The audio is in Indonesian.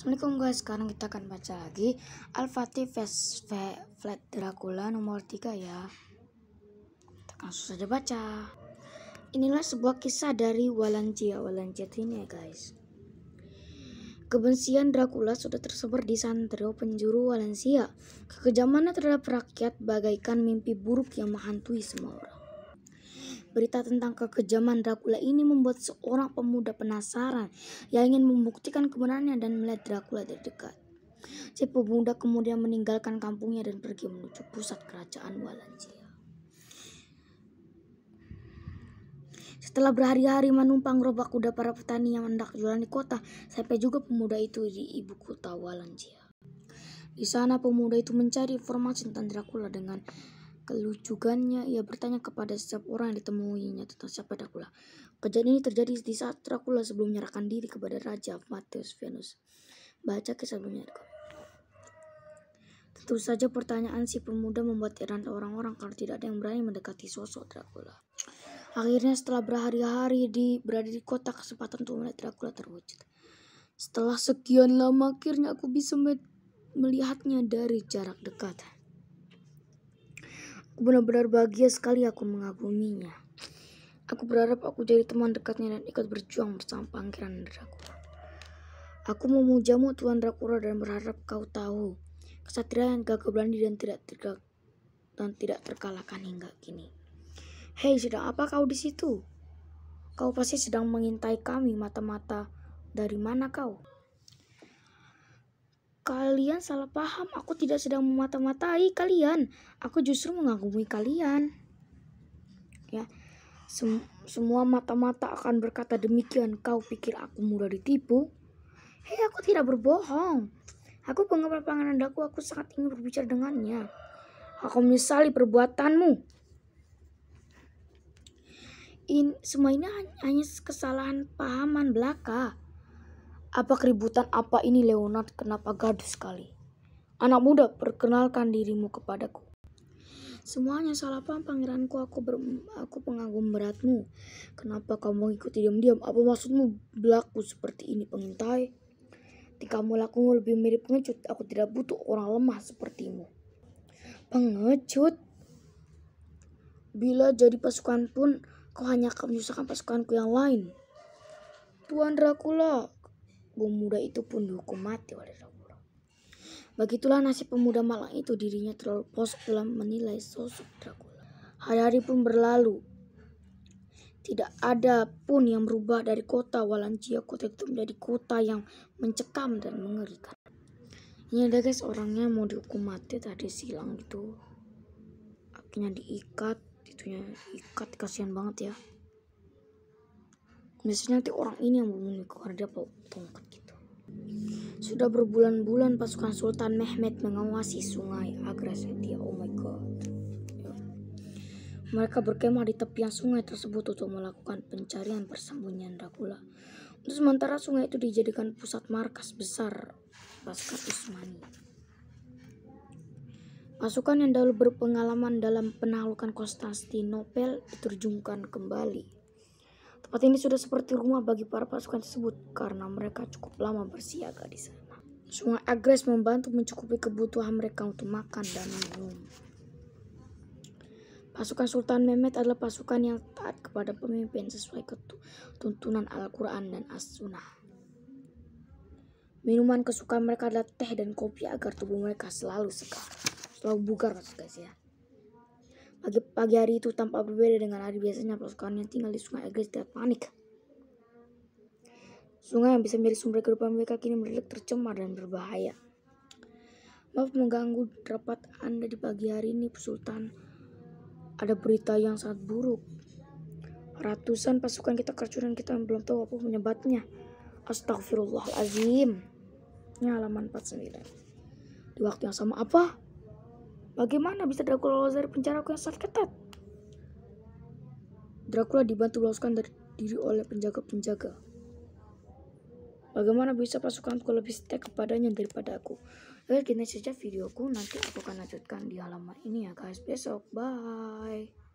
Assalamualaikum guys, sekarang kita akan baca lagi Al-Fatih Flat Dracula nomor 3 ya Kita langsung saja baca Inilah sebuah kisah dari Walangia Walangia ini ya guys Kebencian Dracula sudah tersebar di santrio penjuru Walansia. Kekejamannya terhadap rakyat bagaikan mimpi buruk yang menghantui semua orang. Berita tentang kekejaman Dracula ini membuat seorang pemuda penasaran yang ingin membuktikan kebenarannya dan melihat Dracula dari dekat. Si pemuda kemudian meninggalkan kampungnya dan pergi menuju pusat kerajaan Walansia. Setelah berhari-hari menumpang gerobak kuda para petani yang hendak jualan di kota, sampai juga pemuda itu di ibu kota Walansia. Di sana pemuda itu mencari informasi tentang Dracula dengan Kelucugannya, ia bertanya kepada setiap orang yang ditemuinya tentang siapa Dracula. Kejadian ini terjadi di saat Dracula sebelum menyerahkan diri kepada Raja Matius Venus. Baca kisah sebelumnya. Tentu saja pertanyaan si pemuda membuat heran orang-orang karena tidak ada yang berani mendekati sosok Dracula. Akhirnya setelah berhari-hari di berada di kota kesempatan untuk melihat Dracula terwujud. Setelah sekian lama akhirnya aku bisa melihatnya dari jarak dekat. Benar-benar bahagia sekali aku mengaguminya. Aku berharap aku jadi teman dekatnya dan ikut berjuang bersama pangeran Dracula. Aku memujamu Tuan Dracula dan berharap kau tahu kesatria yang gagah berani dan tidak tidak dan tidak terkalahkan hingga kini. Hei, sedang apa kau di situ? Kau pasti sedang mengintai kami mata-mata. Dari mana kau? Kalian salah paham, aku tidak sedang memata-matai kalian. Aku justru mengagumi kalian. Ya, Sem semua mata-mata akan berkata demikian. Kau pikir aku mudah ditipu? Hei, aku tidak berbohong. Aku penggemar panganan aku daku, aku sangat ingin berbicara dengannya. Aku menyesali perbuatanmu. In, semua ini hanya kesalahan pahaman belaka. Apa keributan apa ini Leonard? Kenapa gaduh sekali? Anak muda, perkenalkan dirimu kepadaku. Semuanya salah paham pangeranku, aku ber, aku pengagum beratmu. Kenapa kamu mengikuti diam-diam? Apa maksudmu berlaku seperti ini pengintai? Tingkahmu lakumu lebih mirip pengecut. Aku tidak butuh orang lemah sepertimu. Pengecut? Bila jadi pasukan pun, kau hanya akan menyusahkan pasukanku yang lain. Tuan Dracula, muda itu pun dihukum mati oleh Allah. Begitulah nasib pemuda malang itu dirinya terlalu pos dalam menilai sosok Dracula. Hari-hari pun berlalu. Tidak ada pun yang berubah dari kota Walangia kota itu menjadi kota yang mencekam dan mengerikan. Ini ada guys orangnya mau dihukum mati tadi silang gitu, akhirnya diikat, itunya ikat kasihan banget ya. Biasanya nanti orang ini yang membunuh karena dia bawa tongkat gitu. Sudah berbulan-bulan pasukan Sultan Mehmet mengawasi sungai Agra Oh my god. Ya. Mereka berkemah di tepian sungai tersebut untuk melakukan pencarian persembunyian Dracula. Untuk sementara sungai itu dijadikan pusat markas besar pasukan Usmani. Pasukan yang dahulu berpengalaman dalam penaklukan Konstantinopel diterjunkan kembali Tempat ini sudah seperti rumah bagi para pasukan tersebut karena mereka cukup lama bersiaga di sana. Sungai Agres membantu mencukupi kebutuhan mereka untuk makan dan minum. Pasukan Sultan Mehmet adalah pasukan yang taat kepada pemimpin sesuai ketuntunan Al-Quran dan As-Sunnah. Minuman kesukaan mereka adalah teh dan kopi agar tubuh mereka selalu segar, selalu bugar guys ya. Pagi, pagi hari itu tanpa berbeda dengan hari biasanya pasukannya tinggal di sungai Eglis tidak panik. Sungai yang bisa menjadi sumber kehidupan mereka kini mendadak tercemar dan berbahaya. Maaf mengganggu rapat Anda di pagi hari ini, Sultan. Ada berita yang sangat buruk. Ratusan pasukan kita keracunan kita yang belum tahu apa penyebabnya. Astagfirullahaladzim Ini halaman 49. Di waktu yang sama apa? Bagaimana bisa Dracula lolos dari penjara yang sangat ketat? Dracula dibantu loloskan dari diri oleh penjaga-penjaga. Bagaimana bisa pasukanku lebih setia kepadanya daripada aku? Oke, gini saja videoku. Nanti aku akan lanjutkan di halaman ini ya guys. Besok, bye.